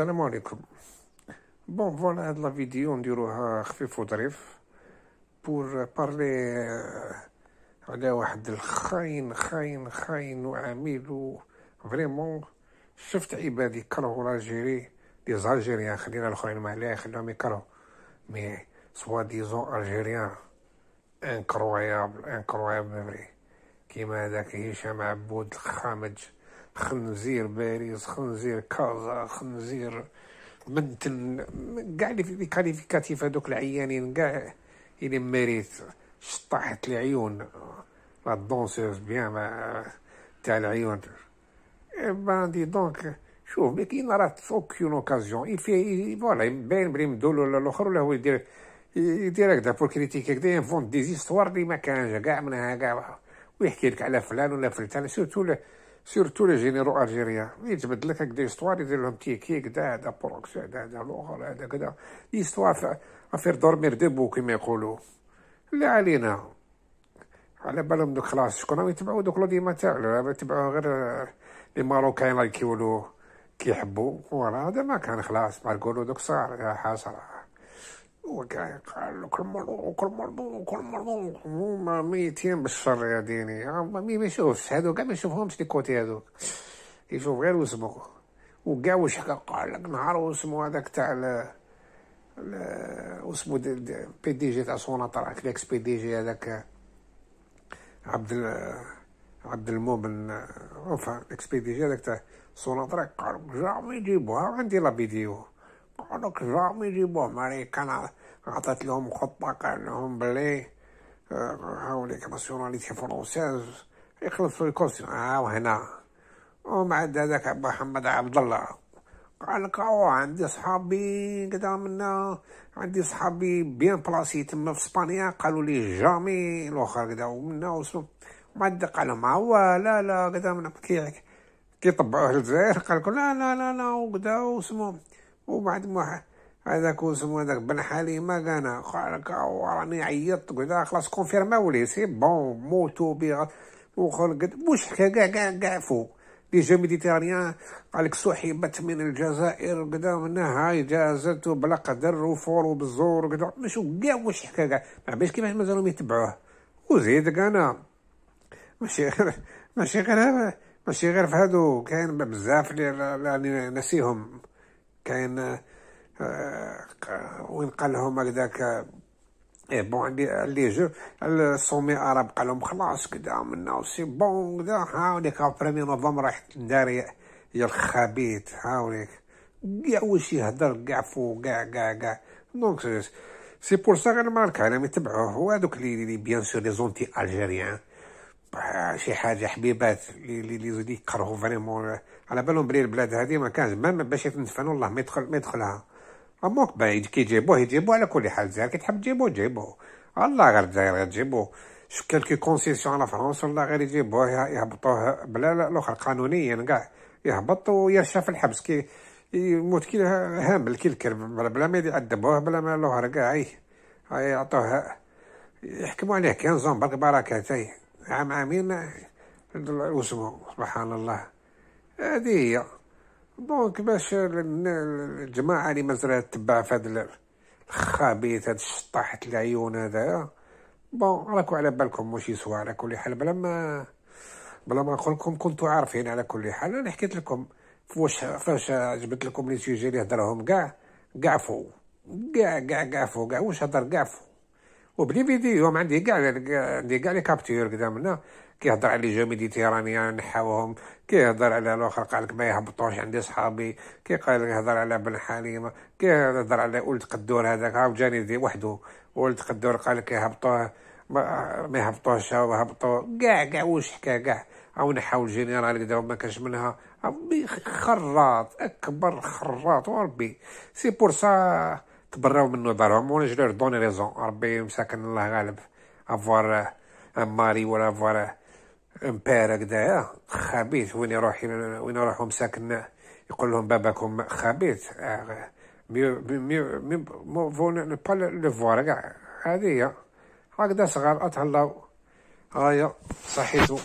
السلام عليكم بون فوالا هاد لا فيديو نديروها خفيف وظريف بور بارلي euh, على واحد الخاين خاين خاين وعميل و فريمون شفت عباد يكرهو لاجيري لي زالجيريان خلينا الاخرين ما عليها خليهم يكرهو مي سوا ديزون الجيريان انكرويابل انكرويابل فري كيما هذاك هشام عبود الخامج خنزير باريس خنزير كازا خنزير منتن كاع لي كاليفيكاتيف هادوك العيانين كاع الي يعني مريت شطحت العيون لا دونسوز بيان تاع العيون باندي إيه، دونك شوف مي كاين راه اوكيون اوكازيون في فوالا باين بلي مدول الاخر ولا هو يدير يدير هكذا بور كريتيك هكذا ينفون ديزيستوار لي ما كانش كاع منها كاع ويحكي لك على فلان ولا فلتان سيرتو سيرتو لي جينيرو الجيريان يتبدل لك هكا ديستوار يدير لهم تيكي كدا هدا بروكسي هدا هدا الاخر هدا كدا ليستوار افير دورمير ديبو كيما يقولو لا علينا على بالهم دوك خلاص شكون راهم يتبعو دوك لوديما تاعو يتبعو غير لي ماروكاين راهم كيولو كيحبو فوالا هذا ما كان خلاص نقولو دوك صار حاصره قال كل مرضوع كل مرضوع كل مرضوع هما ميتين بالشر يا ديني هما مي ما يشوفش هادو كاع ما يشوفهمش لي كوتي هادو يشوف غير وسمو وكاع واش حكى قال لك نهار وسمو هذاك تاع وسمو بي دي جي تاع سوناطرا كليكس بي دي جي هذاك عبد عبد المؤمن اوفا ليكس بي دي جي هذاك تاع سوناطرا قال جامي يجيبوها عندي لا فيديو يقعدوا كزعم يجيبوه امريكان عطت لهم خطه كأنهم لهم بلي ليك ناسيوناليتي فرونسيز يخلصوا الكرسي ها وهنا ومع هذاك محمد عبد الله قال لك عندي صحابي قدام منا عندي صحابي بيان بلاسي تما في اسبانيا قالوا لي جامي الاخر كدا ومنا وصلوا ما دق على ما هو لا لا كدا منا كي كيطبعوه للجزائر قال لك لا لا لا لا وكدا وسمو وبعد ما هذاك وسمو هذاك بن حليمة كان قالك راني عيطت كذا خلاص كونفيرما ولي سي بون موتو وخل قد مش حكا كاع كاع كاع فوق لي جو ميديتيرانيان قالك سحبت من الجزائر من هاي جازت بلا قدر وفور وبزور كدا مش كاع واش حكا كاع ما عرفتش كيفاش مازالهم يتبعوه وزيد كانا ماشي غير ماشي غير ماشي غير في هادو كاين بزاف اللي راني نسيهم كاين آه، آه، وين قال لهم هكذاك اي بون لي جو السومي اراب قال لهم خلاص كدا عملنا سي بون كدا هاوليك بريمي نوفمبر راح تنداري يا الخبيث هاوليك كاع واش يهضر كاع فوق كاع كاع كاع دونك سي بور سا غير ماركا انا متبعوه هو هذوك لي بيان سور لي زونتي الجيريان شي حاجه حبيبات لي لي زودي يكرهوا فريمون على بالهم بلي البلاد هذه ما كانش ما باش يتنفن والله ما يدخل ما يدخلها اموك بعيد كي يجيبوه يجيبوه على كل حال الجزائر كي تحب تجيبوه جيبوه الله غير الجزائر غير تجيبوه شوف كي كونسيسيون على فرنسا والله غير يجيبوه يهبطوه بلا الاخر قانونيا كاع يهبط ويرشى في الحبس كي يموت كي هامل كي الكرب بلا ما يعذبوه بلا ما الاخر كاع إيه. إيه، يعطوه يحكموا عليه كان زون برك بركات إيه. عام عامين وسمو سبحان الله هذه هي دونك باش الجماعة اللي مازال تبع في هذا الخبيث هذا الشطاح العيون هذا بون راكو على بالكم واش يسوى على كل حال بلا ما بلا ما نقول لكم كنتو عارفين على كل حال انا حكيت لكم فواش فاش جبت لكم لي سوجي اللي هضرهم كاع كاع فو كاع كاع كاع فو كاع واش هضر كاع فو وبلي فيديو عندي كاع عندي كاع لي كابتور كذا منا كيهضر على لي جو ميديتيراني نحاوهم كيهضر على الاخر قال لك ما يهبطوش عندي صحابي كي لك يهضر على بن حليمه كيهضر على ولد قدور هذاك عاود جاني دي وحده ولد قدور قال لك يهبطوه ما, ما يهبطوش هبطوا كاع كاع واش حكى كاع او نحاو جنرال كذا وما كانش منها خراط اكبر خراط وربي سي بور سا تبراو منو دارهم ونجلو دوني ريزون ربي مساكن الله غالب افوار آه، ماري ولا افوار امبير آه، هكذايا خبيث وين يروح وين يروحوا مساكن يقول لهم باباكم خبيث آه، ميو ميو ميو فو با لو فوار كاع هي هكذا صغار اتهلاو هايا صحيتو